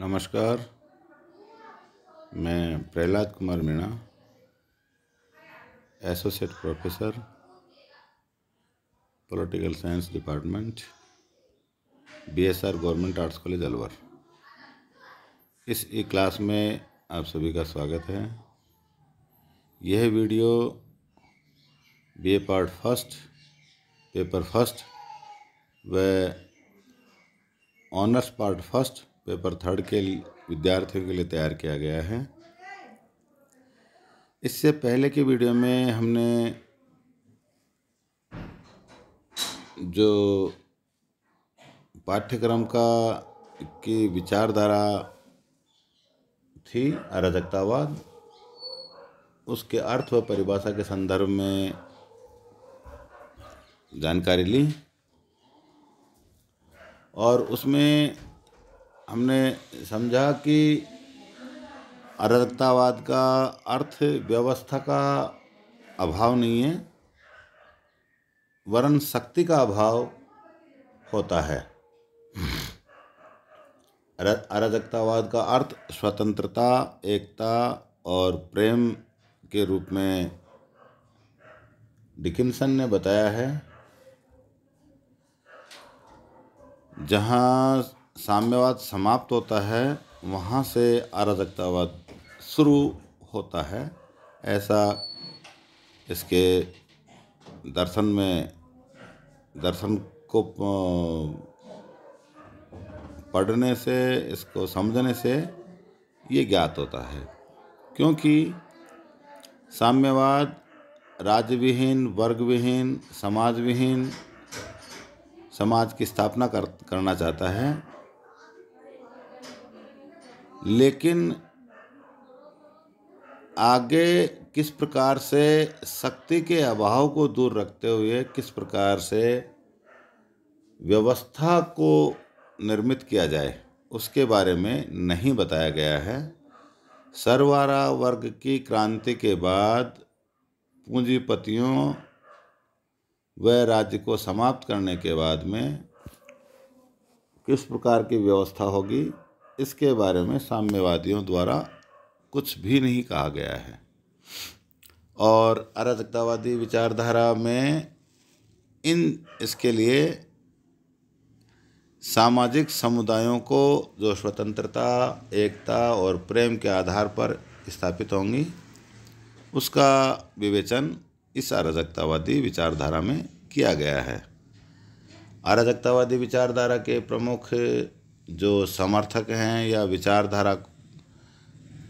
नमस्कार मैं Prahlad Kumar Meena associate professor political science department BSR government arts college Alwar इस एक क्लास में आप सभी का स्वागत है यह video BA part first paper first व honours part first paper third के विद्यार्थियों के लिए तैयार किया गया है इससे पहले की वीडियो में हमने जो पाठ्यक्रम का की विचारधारा थी अराजकतावाद उसके अर्थ व परिभाषा के संदर्भ में जानकारी ली और उसमें हमने समझा कि अराजकतावाद का अर्थ व्यवस्था का अभाव नहीं है वरन शक्ति का अभाव होता है अराजकतावाद का अर्थ स्वतंत्रता एकता और प्रेम के रूप में डिकिंसन ने बताया है जहाँ साम्यवाद समाप्त होता है वहाँ से अराजकतावाद शुरू होता है ऐसा इसके दर्शन में दर्शन को पढ़ने से इसको समझने से ये ज्ञात होता है क्योंकि साम्यवाद राज्य विहीन वर्ग विहीन समाज विहीन समाज की स्थापना कर करना चाहता है लेकिन आगे किस प्रकार से शक्ति के अभाव को दूर रखते हुए किस प्रकार से व्यवस्था को निर्मित किया जाए उसके बारे में नहीं बताया गया है सरवारा वर्ग की क्रांति के बाद पूंजीपतियों व राज्य को समाप्त करने के बाद में किस प्रकार की व्यवस्था होगी इसके बारे में साम्यवादियों द्वारा कुछ भी नहीं कहा गया है और अराजकतावादी विचारधारा में इन इसके लिए सामाजिक समुदायों को जो स्वतंत्रता एकता और प्रेम के आधार पर स्थापित होंगी उसका विवेचन इस अराजकतावादी विचारधारा में किया गया है अराजकतावादी विचारधारा के प्रमुख जो समर्थक हैं या विचारधारा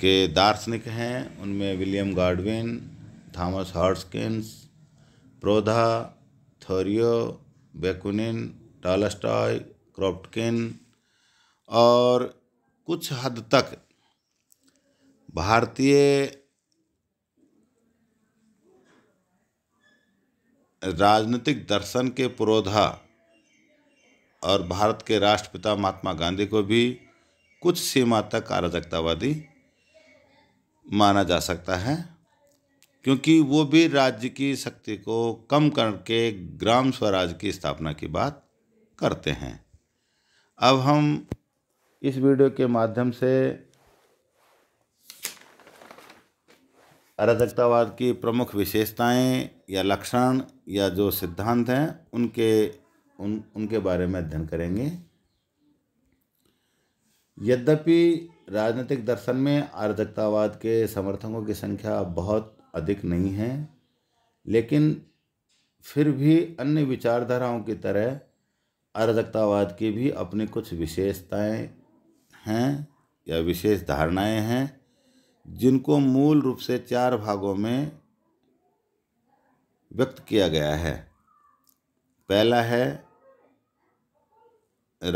के दार्शनिक हैं उनमें विलियम गार्डविन थॉमस हॉर्सकिंस Proudhon Thoreau Bakunin Tolstoy Kropotkin और कुछ हद तक भारतीय राजनीतिक दर्शन के पुरोधा और भारत के राष्ट्रपिता महात्मा गांधी को भी कुछ सीमा तक अराजकतावादी माना जा सकता है क्योंकि वो भी राज्य की शक्ति को कम करके ग्राम स्वराज की स्थापना की बात करते हैं अब हम इस वीडियो के माध्यम से अराजकतावाद की प्रमुख विशेषताएं या लक्षण या जो सिद्धांत हैं उनके उन उनके बारे में अध्ययन करेंगे यद्यपि राजनीतिक दर्शन में अराजकतावाद के समर्थकों की संख्या बहुत अधिक नहीं है लेकिन फिर भी अन्य विचारधाराओं की तरह अराजकतावाद की भी अपनी कुछ विशेषताएं हैं या विशेष धारणाएं हैं जिनको मूल रूप से चार भागों में व्यक्त किया गया है पहला है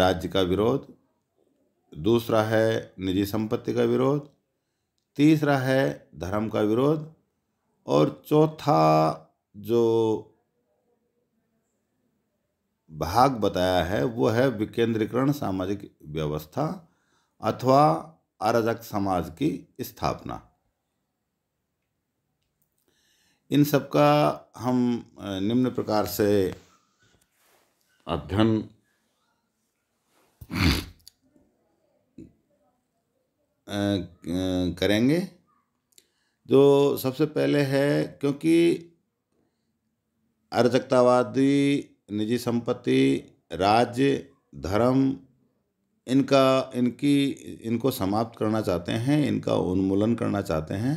राज्य का विरोध दूसरा है निजी संपत्ति का विरोध तीसरा है धर्म का विरोध और चौथा जो भाग बताया है वो है विकेंद्रीकरण सामाजिक व्यवस्था अथवा अराजक समाज की स्थापना इन सब का हम निम्न प्रकार से अध्ययन करेंगे जो सबसे पहले है क्योंकि अराजकतावादी निजी संपत्ति राज्य धर्म इनका इनकी इनको समाप्त करना चाहते हैं इनका उन्मूलन करना चाहते हैं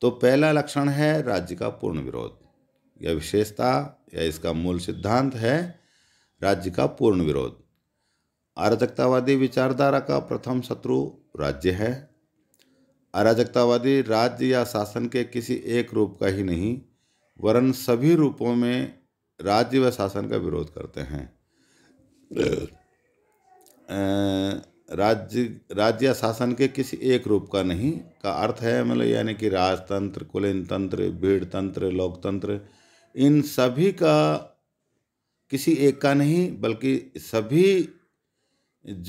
तो पहला लक्षण है राज्य का पूर्ण विरोध यह विशेषता या इसका मूल सिद्धांत है राज्य का पूर्ण विरोध अराजकतावादी विचारधारा का प्रथम शत्रु राज्य है अराजकतावादी राज्य या शासन के किसी एक रूप का ही नहीं वरन सभी रूपों में राज्य व शासन का विरोध करते हैं राज्य राज्य या शासन के किसी एक रूप का नहीं का अर्थ है मतलब यानी कि राजतंत्र कुलीन तंत्र भीड़ तंत्र लोकतंत्र इन सभी का किसी एक का नहीं बल्कि सभी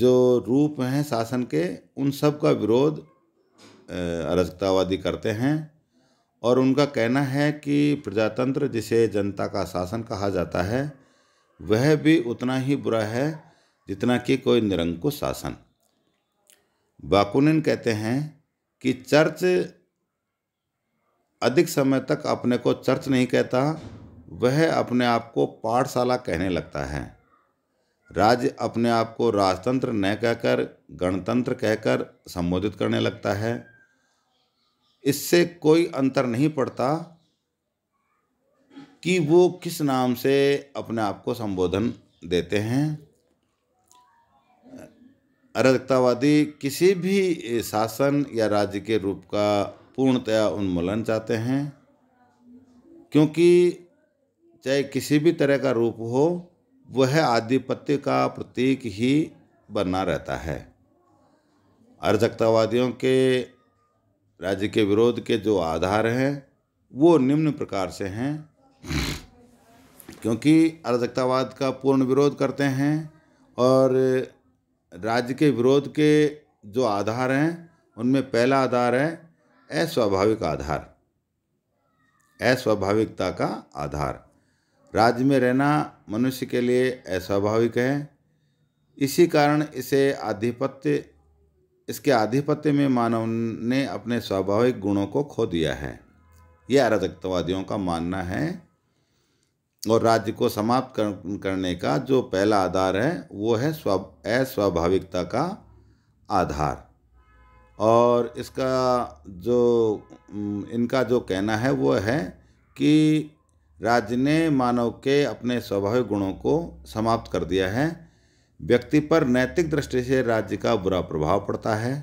जो रूप हैं शासन के उन सब का विरोध अराजकतावादी करते हैं और उनका कहना है कि प्रजातंत्र जिसे जनता का शासन कहा जाता है वह भी उतना ही बुरा है जितना कि कोई निरंकुश शासन बाकुनिन कहते हैं कि चर्च अधिक समय तक अपने को चर्च नहीं कहता वह अपने आप को पाठशाला कहने लगता है राज्य अपने आप को राजतंत्र न कहकर गणतंत्र कहकर संबोधित करने लगता है इससे कोई अंतर नहीं पड़ता कि वो किस नाम से अपने आप को संबोधन देते हैं अराजकतावादी किसी भी शासन या राज्य के रूप का पूर्णतया उन्मूलन चाहते हैं क्योंकि चाहे किसी भी तरह का रूप हो वह आधिपत्य का प्रतीक ही बना रहता है अर्जकतावादियों के राज्य के विरोध के जो आधार हैं वो निम्न प्रकार से हैं क्योंकि अर्जकतावाद का पूर्ण विरोध करते हैं और राज्य के विरोध के जो आधार हैं उनमें पहला आधार है अस्वाभाविक आधार अस्वाभाविकता का आधार राज्य में रहना मनुष्य के लिए अस्वाभाविक है इसी कारण इसे आधिपत्य इसके आधिपत्य में मानव ने अपने स्वाभाविक गुणों को खो दिया है यह अराजकतावादियों का मानना है और राज्य को समाप्त करने का जो पहला आधार है वो है स्वा अस्वाभाविकता का आधार और इसका जो इनका जो कहना है वो है कि राज्य ने मानव के अपने स्वाभाविक गुणों को समाप्त कर दिया है व्यक्ति पर नैतिक दृष्टि से राज्य का बुरा प्रभाव पड़ता है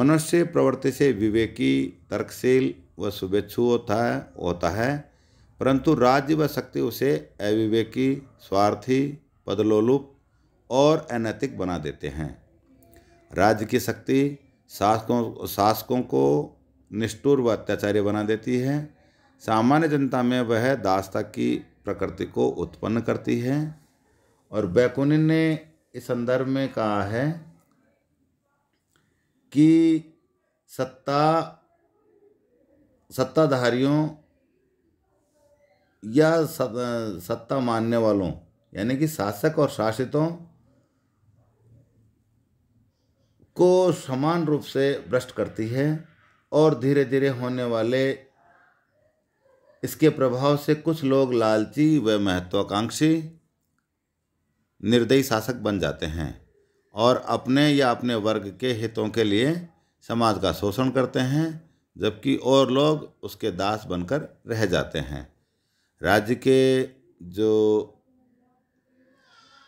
मनुष्य प्रवृत्ति से विवेकी तर्कशील व शुभेच्छु होता है होता है परंतु राज्य व शक्ति उसे अविवेकी स्वार्थी पदलोलुप और अनैतिक बना देते हैं राज्य की शक्ति शासकों शासकों को निष्ठुर व अत्याचारी बना देती है सामान्य जनता में वह दास्ता की प्रकृति को उत्पन्न करती है और बैकुनिन ने इस संदर्भ में कहा है कि सत्ता सत्ताधारियों या सत्ता मानने वालों यानी कि शासक और शासितों को समान रूप से भ्रष्ट करती है और धीरे धीरे होने वाले इसके प्रभाव से कुछ लोग लालची व महत्वाकांक्षी निर्दयी शासक बन जाते हैं और अपने या अपने वर्ग के हितों के लिए समाज का शोषण करते हैं जबकि और लोग उसके दास बनकर रह जाते हैं राज्य के जो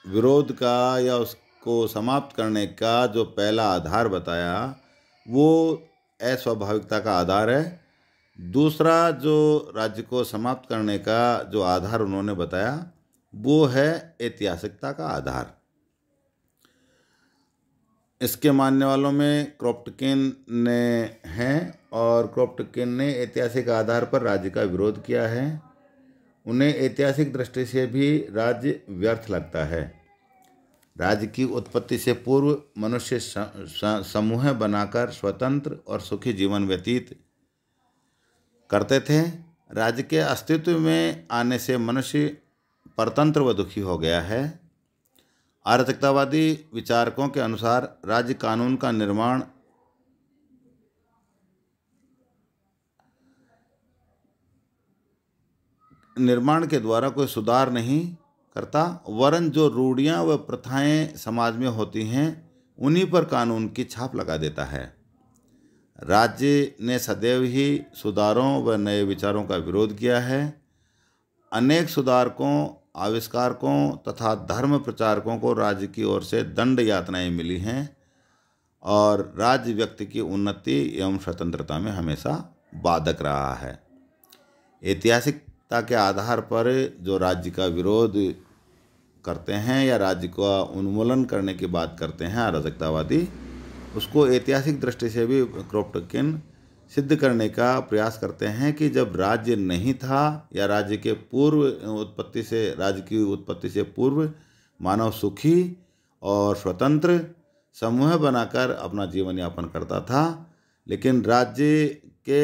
विरोध का या उसको समाप्त करने का जो पहला आधार बताया वो अस्वाभाविकता का आधार है दूसरा जो राज्य को समाप्त करने का जो आधार उन्होंने बताया वो है ऐतिहासिकता का आधार इसके मानने वालों में क्रॉप्टकिन ने हैं और क्रॉप्टकिन ने ऐतिहासिक आधार पर राज्य का विरोध किया है उन्हें ऐतिहासिक दृष्टि से भी राज्य व्यर्थ लगता है राज्य की उत्पत्ति से पूर्व मनुष्य समूह बनाकर स्वतंत्र और सुखी जीवन व्यतीत करते थे राज्य के अस्तित्व में आने से मनुष्य परतंत्र व दुखी हो गया है आर्थिकतावादी विचारकों के अनुसार राज्य कानून का निर्माण निर्माण के द्वारा कोई सुधार नहीं करता वरन जो रूढ़ियाँ व प्रथाएं समाज में होती हैं उन्हीं पर कानून की छाप लगा देता है राज्य ने सदैव ही सुधारों व नए विचारों का विरोध किया है अनेक सुधारकों आविष्कारकों तथा धर्म प्रचारकों को राज्य की ओर से दंड यातनाएं मिली हैं और राज्य व्यक्ति की उन्नति एवं स्वतंत्रता में हमेशा बाधक रहा है ऐतिहासिकता के आधार पर जो राज्य का विरोध करते हैं या राज्य का उन्मूलन करने की बात करते हैं अराजकतावादी उसको ऐतिहासिक दृष्टि से भी क्रोप्टकिन सिद्ध करने का प्रयास करते हैं कि जब राज्य नहीं था या राज्य के पूर्व उत्पत्ति से राज्य की उत्पत्ति से पूर्व मानव सुखी और स्वतंत्र समूह बनाकर अपना जीवन यापन करता था लेकिन राज्य के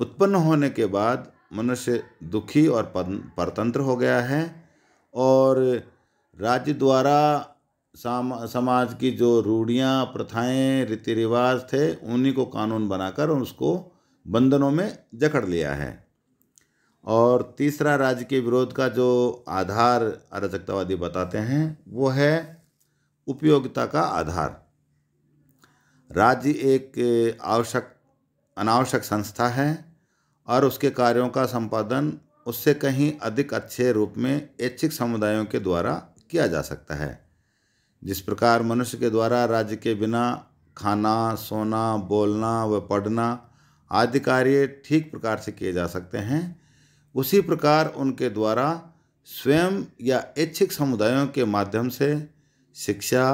उत्पन्न होने के बाद मनुष्य दुखी और परतंत्र हो गया है और राज्य द्वारा साम समाज की जो रूढ़ियाँ प्रथाएं रीति रिवाज थे उन्हीं को कानून बनाकर उसको बंधनों में जकड़ लिया है और तीसरा राज्य के विरोध का जो आधार अराजकतावादी बताते हैं वो है उपयोगिता का आधार राज्य एक आवश्यक अनावश्यक संस्था है और उसके कार्यों का संपादन उससे कहीं अधिक अच्छे रूप में ऐच्छिक समुदायों के द्वारा किया जा सकता है जिस प्रकार मनुष्य के द्वारा राज्य के बिना खाना सोना बोलना व पढ़ना आदि कार्य ठीक प्रकार से किए जा सकते हैं उसी प्रकार उनके द्वारा स्वयं या ऐच्छिक समुदायों के माध्यम से शिक्षा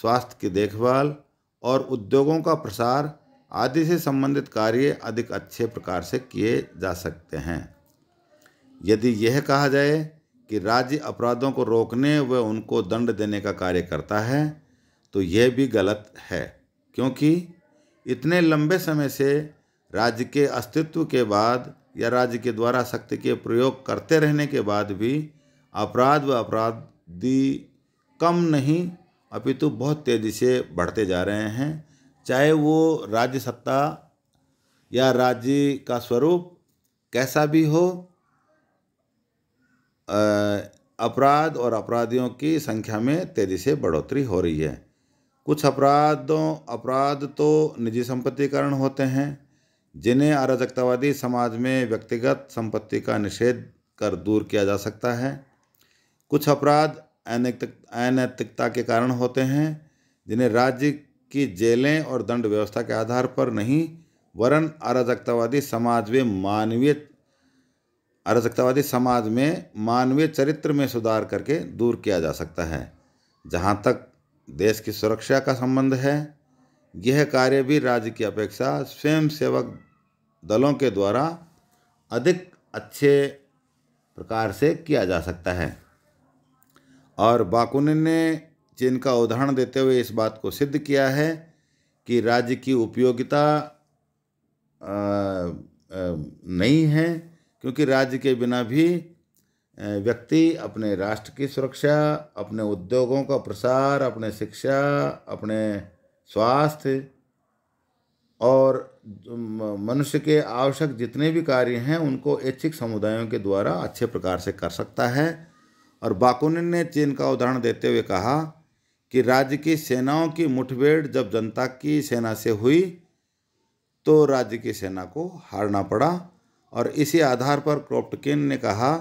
स्वास्थ्य की देखभाल और उद्योगों का प्रसार आदि से संबंधित कार्य अधिक अच्छे प्रकार से किए जा सकते हैं यदि यह कहा जाए कि राज्य अपराधों को रोकने व उनको दंड देने का कार्य करता है तो यह भी गलत है क्योंकि इतने लंबे समय से राज्य के अस्तित्व के बाद या राज्य के द्वारा शक्ति के प्रयोग करते रहने के बाद भी अपराध व अपराधी कम नहीं अपितु तो बहुत तेज़ी से बढ़ते जा रहे हैं चाहे वो राज्य सत्ता या राज्य का स्वरूप कैसा भी हो अपराध और अपराधियों की संख्या में तेज़ी से बढ़ोतरी हो रही है कुछ अपराधों अपराध तो निजी संपत्ति कारण होते हैं जिन्हें अराजकतावादी समाज में व्यक्तिगत संपत्ति का निषेध कर दूर किया जा सकता है कुछ अपराध अनैतिक अनैतिकता के कारण होते हैं जिन्हें राज्य की जेलें और दंड व्यवस्था के आधार पर नहीं वरन अराजकतावादी समाज में मानवीय अराजकतावादी समाज में मानवीय चरित्र में सुधार करके दूर किया जा सकता है जहाँ तक देश की सुरक्षा का संबंध है यह कार्य भी राज्य की अपेक्षा स्वयं सेवक दलों के द्वारा अधिक अच्छे प्रकार से किया जा सकता है और बाकुनिन ने चीन का उदाहरण देते हुए इस बात को सिद्ध किया है कि राज्य की उपयोगिता नहीं है क्योंकि राज्य के बिना भी व्यक्ति अपने राष्ट्र की सुरक्षा अपने उद्योगों का प्रसार अपने शिक्षा अपने स्वास्थ्य और मनुष्य के आवश्यक जितने भी कार्य हैं उनको ऐच्छिक समुदायों के द्वारा अच्छे प्रकार से कर सकता है और बाकुनिन ने चीन का उदाहरण देते हुए कहा कि राज्य की सेनाओं की मुठभेड़ जब जनता की सेना से हुई तो राज्य की सेना को हारना पड़ा और इसी आधार पर क्रोप्टकिन ने कहा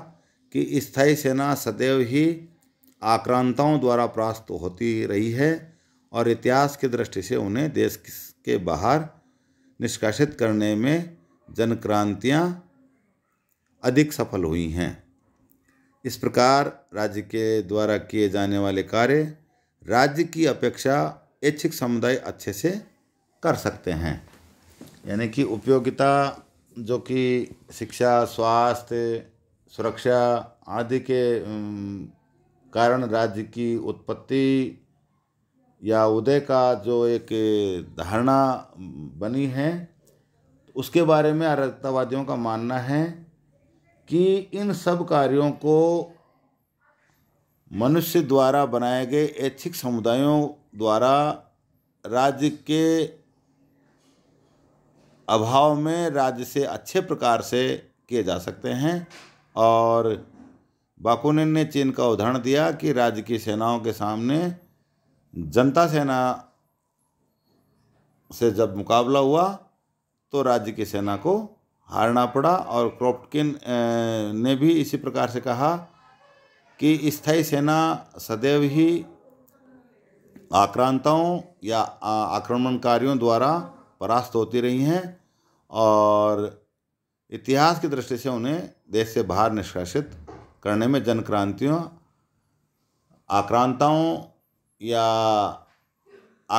कि स्थायी सेना सदैव ही आक्रांताओं द्वारा प्रास्त होती रही है और इतिहास की दृष्टि से उन्हें देश के बाहर निष्कासित करने में जनक्रांतियाँ अधिक सफल हुई हैं इस प्रकार राज्य के द्वारा किए जाने वाले कार्य राज्य की अपेक्षा ऐच्छिक समुदाय अच्छे से कर सकते हैं यानी कि उपयोगिता जो कि शिक्षा स्वास्थ्य सुरक्षा आदि के कारण राज्य की उत्पत्ति या उदय का जो एक धारणा बनी है उसके बारे में आरक्षतावादियों का मानना है कि इन सब कार्यों को मनुष्य द्वारा बनाए गए ऐच्छिक समुदायों द्वारा राज्य के अभाव में राज्य से अच्छे प्रकार से किए जा सकते हैं और बाकुनिन ने चीन का उदाहरण दिया कि राज्य की सेनाओं के सामने जनता सेना से जब मुकाबला हुआ तो राज्य की सेना को हारना पड़ा और क्रॉप्टकिन ने भी इसी प्रकार से कहा कि स्थायी सेना सदैव ही आक्रांताओं या आक्रमणकारियों द्वारा परास्त होती रही हैं और इतिहास की दृष्टि से उन्हें देश से बाहर निष्कासित करने में जन क्रांतियों आक्रांताओं या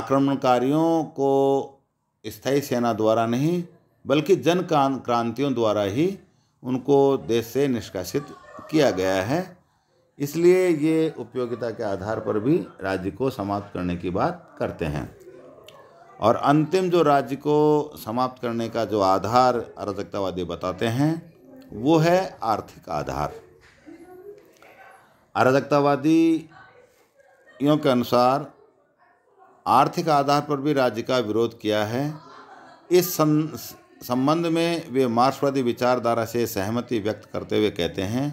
आक्रमणकारियों को स्थायी सेना द्वारा नहीं बल्कि जन क्रांतियों द्वारा ही उनको देश से निष्कासित किया गया है इसलिए ये उपयोगिता के आधार पर भी राज्य को समाप्त करने की बात करते हैं और अंतिम जो राज्य को समाप्त करने का जो आधार अराजकतावादी बताते हैं वो है आर्थिक आधार अराजकतावादी के अनुसार आर्थिक आधार पर भी राज्य का विरोध किया है इस संबंध में वे मार्क्सवादी विचारधारा से सहमति व्यक्त करते हुए कहते हैं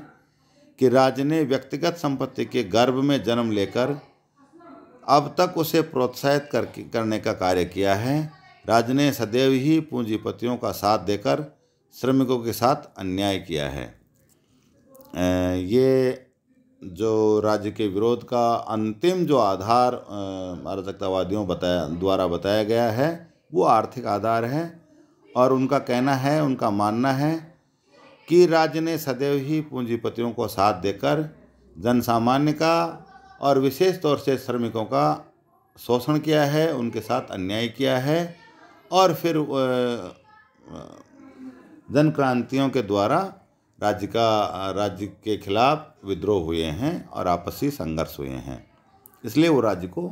कि राज्य ने व्यक्तिगत संपत्ति के गर्भ में जन्म लेकर अब तक उसे प्रोत्साहित कर करने का कार्य किया है राज्य ने सदैव ही पूंजीपतियों का साथ देकर श्रमिकों के साथ अन्याय किया है ये जो राज्य के विरोध का अंतिम जो आधार अराजकतावादियों बताया द्वारा बताया गया है वो आर्थिक आधार है और उनका कहना है उनका मानना है कि राज्य ने सदैव ही पूंजीपतियों को साथ देकर जनसामान्य का और विशेष तौर से श्रमिकों का शोषण किया है उनके साथ अन्याय किया है और फिर जन क्रांतियों के द्वारा राज्य का राज्य के खिलाफ विद्रोह हुए हैं और आपसी संघर्ष हुए हैं इसलिए वो राज्य को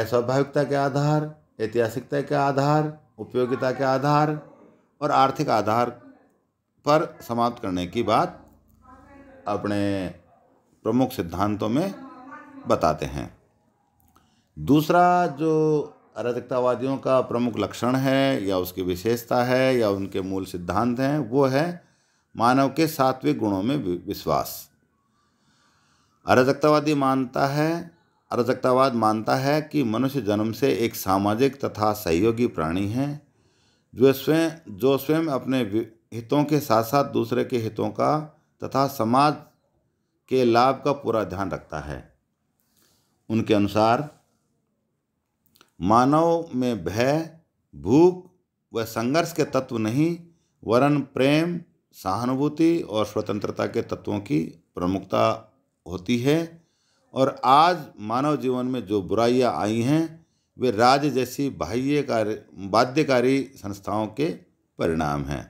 अस्वाभाविकता के आधार ऐतिहासिकता के आधार उपयोगिता के आधार और आर्थिक आधार पर समाप्त करने की बात अपने प्रमुख सिद्धांतों में बताते हैं दूसरा जो अराजकतावादियों का प्रमुख लक्षण है या उसकी विशेषता है या उनके मूल सिद्धांत हैं वो है मानव के सात्विक गुणों में विश्वास अराजकतावादी मानता है अराजकतावाद मानता है कि मनुष्य जन्म से एक सामाजिक तथा सहयोगी प्राणी है जो स्वयं जो स्वयं अपने हितों के साथ साथ दूसरे के हितों का तथा समाज के लाभ का पूरा ध्यान रखता है उनके अनुसार मानव में भय भूख व संघर्ष के तत्व नहीं वरन प्रेम सहानुभूति और स्वतंत्रता के तत्वों की प्रमुखता होती है और आज मानव जीवन में जो बुराइयां आई हैं वे राज्य जैसी बाह्यकारी बाध्यकारी संस्थाओं के परिणाम हैं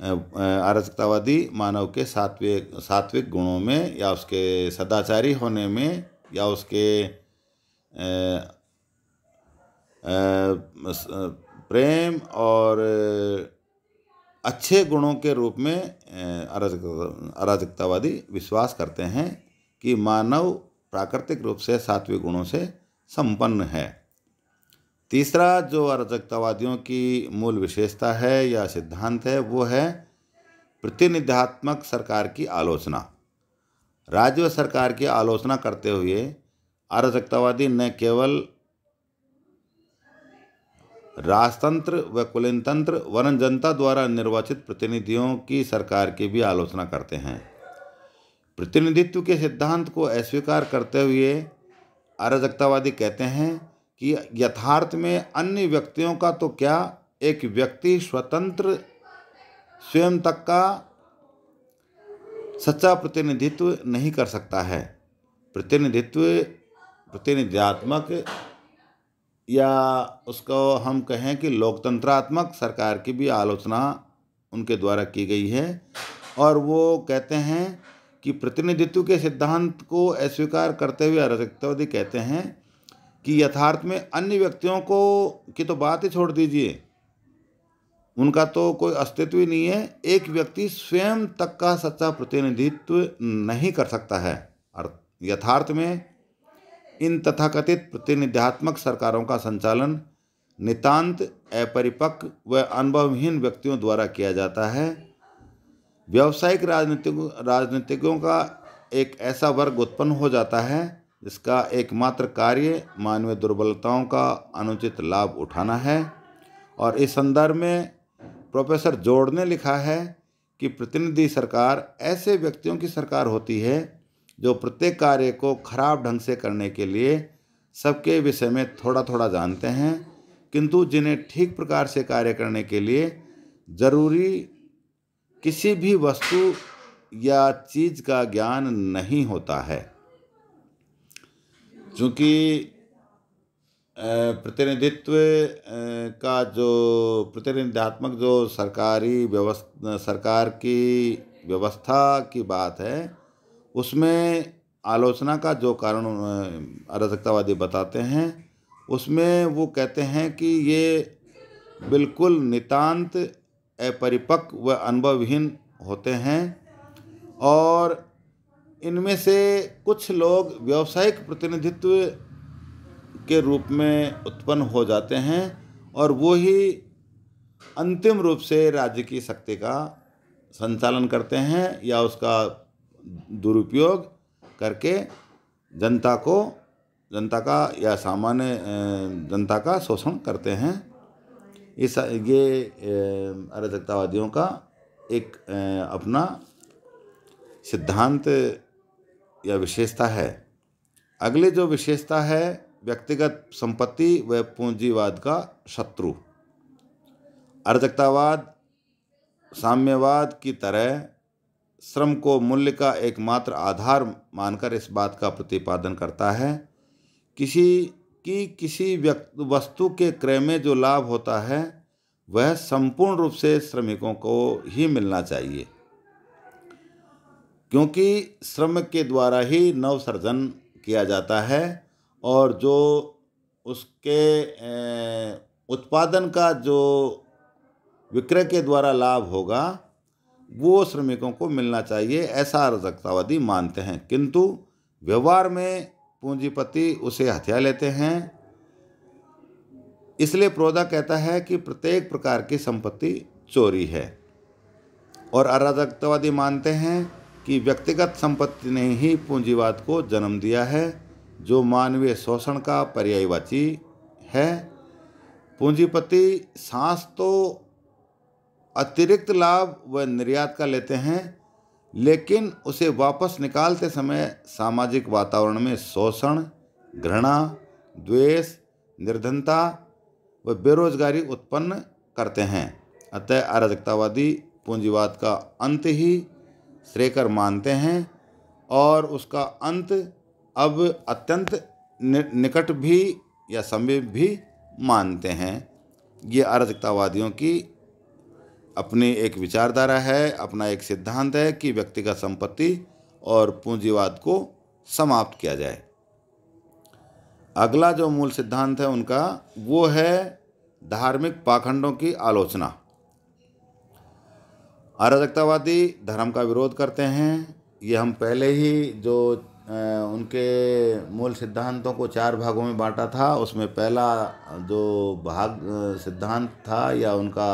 अराजकतावादी मानव के सात्विक सात्विक गुणों में या उसके सदाचारी होने में या उसके प्रेम और अच्छे गुणों के रूप में अराजकतावादी विश्वास करते हैं कि मानव प्राकृतिक रूप से सात्विक गुणों से संपन्न है तीसरा जो अराजकतावादियों की मूल विशेषता है या सिद्धांत है वो है प्रतिनिध्यात्मक सरकार की आलोचना राज्य सरकार की आलोचना करते हुए अराजकतावादी न केवल राजतंत्र व कुलतंत्र वरन जनता द्वारा निर्वाचित प्रतिनिधियों की सरकार की भी आलोचना करते हैं प्रतिनिधित्व के सिद्धांत को अस्वीकार करते हुए अराजकतावादी कहते हैं कि यथार्थ में अन्य व्यक्तियों का तो क्या एक व्यक्ति स्वतंत्र स्वयं तक का सच्चा प्रतिनिधित्व नहीं कर सकता है प्रतिनिधित्व प्रतिनिध्यात्मक या उसको हम कहें कि लोकतंत्रात्मक सरकार की भी आलोचना उनके द्वारा की गई है और वो कहते हैं कि प्रतिनिधित्व के सिद्धांत को अस्वीकार करते हुए अराजकतावादी कहते हैं कि यथार्थ में अन्य व्यक्तियों को की तो बात ही छोड़ दीजिए उनका तो कोई अस्तित्व ही नहीं है एक व्यक्ति स्वयं तक का सच्चा प्रतिनिधित्व नहीं कर सकता है और यथार्थ में इन तथाकथित प्रतिनिध्यात्मक सरकारों का संचालन नितांत अपरिपक्व व अनुभवहीन व्यक्तियों द्वारा किया जाता है व्यावसायिक राजनीतिक राजनीतिज्ञों का एक ऐसा वर्ग उत्पन्न हो जाता है इसका एकमात्र कार्य मानवीय दुर्बलताओं का अनुचित लाभ उठाना है और इस संदर्भ में प्रोफेसर जोड़ ने लिखा है कि प्रतिनिधि सरकार ऐसे व्यक्तियों की सरकार होती है जो प्रत्येक कार्य को खराब ढंग से करने के लिए सबके विषय में थोड़ा थोड़ा जानते हैं किंतु जिन्हें ठीक प्रकार से कार्य करने के लिए ज़रूरी किसी भी वस्तु या चीज़ का ज्ञान नहीं होता है चूँकि प्रतिनिधित्व का जो प्रतिनिधात्मक जो सरकारी व्यवस्था सरकार की व्यवस्था की बात है उसमें आलोचना का जो कारण अराजकतावादी बताते हैं उसमें वो कहते हैं कि ये बिल्कुल नितांत अपरिपक्व व अनुभवहीन होते हैं और इनमें से कुछ लोग व्यावसायिक प्रतिनिधित्व के रूप में उत्पन्न हो जाते हैं और वो ही अंतिम रूप से राज्य की शक्ति का संचालन करते हैं या उसका दुरुपयोग करके जनता को जनता का या सामान्य जनता का शोषण करते हैं इस ये अराजकतावादियों का एक अपना सिद्धांत यह विशेषता है अगले जो विशेषता है व्यक्तिगत संपत्ति व पूंजीवाद का शत्रु अर्जकतावाद साम्यवाद की तरह श्रम को मूल्य का एकमात्र आधार मानकर इस बात का प्रतिपादन करता है किसी की किसी व्यक्त वस्तु के क्रय में जो लाभ होता है वह संपूर्ण रूप से श्रमिकों को ही मिलना चाहिए क्योंकि श्रम के द्वारा ही नवसर्जन किया जाता है और जो उसके उत्पादन का जो विक्रय के द्वारा लाभ होगा वो श्रमिकों को मिलना चाहिए ऐसा रजकतावादी मानते हैं किंतु व्यवहार में पूंजीपति उसे हथिया लेते हैं इसलिए प्रोदा कहता है कि प्रत्येक प्रकार की संपत्ति चोरी है और अराजकतावादी मानते हैं कि व्यक्तिगत संपत्ति ने ही पूंजीवाद को जन्म दिया है जो मानवीय शोषण का पर्यायवाची है पूंजीपति सांस तो अतिरिक्त लाभ व निर्यात का लेते हैं लेकिन उसे वापस निकालते समय सामाजिक वातावरण में शोषण घृणा द्वेष निर्धनता व बेरोजगारी उत्पन्न करते हैं अतः अराजकतावादी पूंजीवाद का अंत ही श्रेकर मानते हैं और उसका अंत अब अत्यंत निकट भी या समीप भी मानते हैं ये अराजकतावादियों की अपनी एक विचारधारा है अपना एक सिद्धांत है कि व्यक्तिगत संपत्ति और पूंजीवाद को समाप्त किया जाए अगला जो मूल सिद्धांत है उनका वो है धार्मिक पाखंडों की आलोचना अराजकतावादी धर्म का विरोध करते हैं ये हम पहले ही जो उनके मूल सिद्धांतों को चार भागों में बांटा था उसमें पहला जो भाग सिद्धांत था या उनका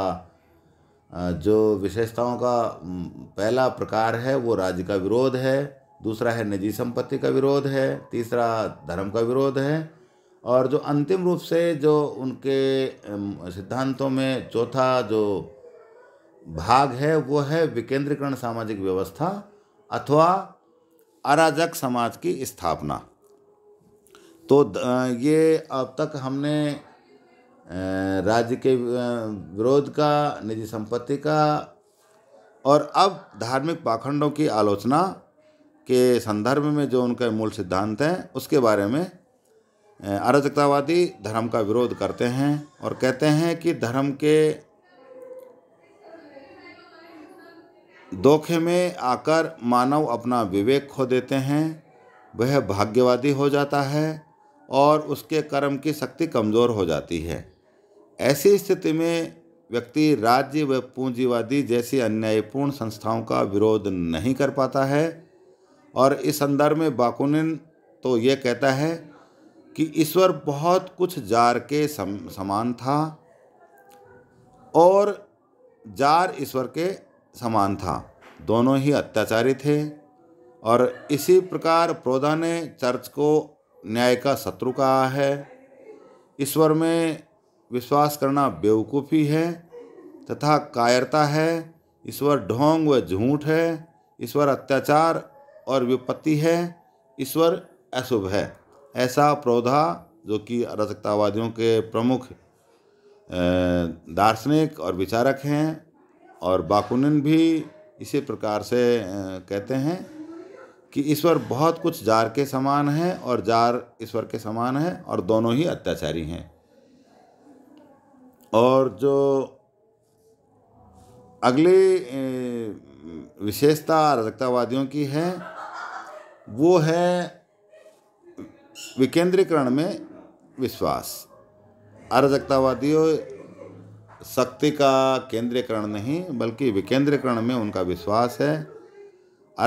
जो विशेषताओं का पहला प्रकार है वो राज्य का विरोध है दूसरा है निजी संपत्ति का विरोध है तीसरा धर्म का विरोध है और जो अंतिम रूप से जो उनके सिद्धांतों में चौथा जो भाग है वो है विकेंद्रीकरण सामाजिक व्यवस्था अथवा अराजक समाज की स्थापना तो ये अब तक हमने राज्य के विरोध का निजी संपत्ति का और अब धार्मिक पाखंडों की आलोचना के संदर्भ में जो उनके मूल सिद्धांत हैं उसके बारे में अराजकतावादी धर्म का विरोध करते हैं और कहते हैं कि धर्म के धोखे में आकर मानव अपना विवेक खो देते हैं वह भाग्यवादी हो जाता है और उसके कर्म की शक्ति कमज़ोर हो जाती है ऐसी स्थिति में व्यक्ति राज्य व पूंजीवादी जैसी अन्यायपूर्ण संस्थाओं का विरोध नहीं कर पाता है और इस संदर्भ में बाकुनिन तो ये कहता है कि ईश्वर बहुत कुछ जार के सम, समान था और जार ईश्वर के समान था दोनों ही अत्याचारी थे और इसी प्रकार प्रोदा ने चर्च को न्याय का शत्रु कहा है ईश्वर में विश्वास करना बेवकूफ़ी है तथा कायरता है ईश्वर ढोंग व झूठ है ईश्वर अत्याचार और विपत्ति है ईश्वर अशुभ है ऐसा प्रोधा जो कि अराजकतावादियों के प्रमुख दार्शनिक और विचारक हैं और बाकुनिन भी इसी प्रकार से कहते हैं कि ईश्वर बहुत कुछ जार के समान है और जार ईश्वर के समान है और दोनों ही अत्याचारी हैं और जो अगली विशेषता अराजकतावादियों की है वो है विकेंद्रीकरण में विश्वास अराजकतावादियों शक्ति का केंद्रीकरण नहीं बल्कि विकेंद्रीकरण में उनका विश्वास है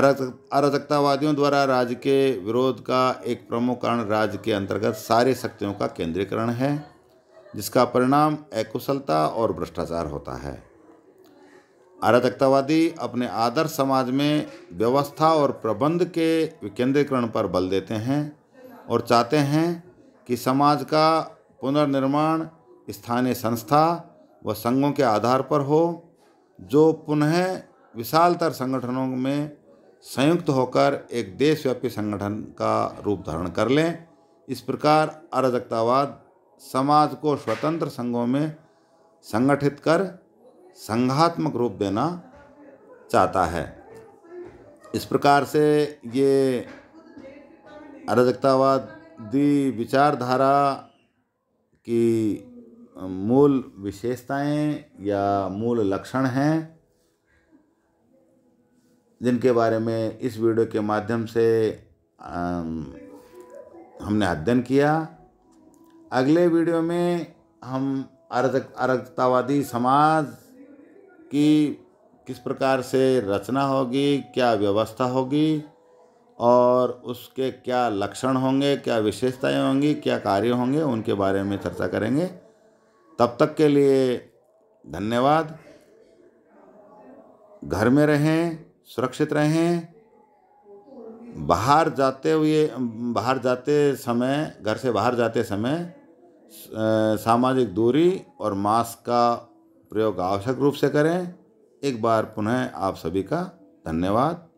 अराजकतावादियों द्वारा राज्य के विरोध का एक प्रमुख कारण राज्य के अंतर्गत सारी शक्तियों का केंद्रीकरण है जिसका परिणाम अकुशलता और भ्रष्टाचार होता है अराजकतावादी अपने आदर्श समाज में व्यवस्था और प्रबंध के विकेंद्रीकरण पर बल देते हैं और चाहते हैं कि समाज का पुनर्निर्माण स्थानीय संस्था वह संघों के आधार पर हो जो पुनः विशालतर संगठनों में संयुक्त होकर एक देशव्यापी संगठन का रूप धारण कर लें इस प्रकार अराजकतावाद समाज को स्वतंत्र संघों में संगठित कर संघात्मक रूप देना चाहता है इस प्रकार से ये अराजकतावादी विचारधारा की मूल विशेषताएं या मूल लक्षण हैं जिनके बारे में इस वीडियो के माध्यम से हमने अध्ययन किया अगले वीडियो में हम अराजक अराजकतावादी समाज की किस प्रकार से रचना होगी क्या व्यवस्था होगी और उसके क्या लक्षण होंगे क्या विशेषताएं होंगी क्या कार्य होंगे उनके बारे में चर्चा करेंगे तब तक के लिए धन्यवाद घर में रहें सुरक्षित रहें बाहर जाते हुए बाहर जाते समय घर से बाहर जाते समय सामाजिक दूरी और मास्क का प्रयोग आवश्यक रूप से करें एक बार पुनः आप सभी का धन्यवाद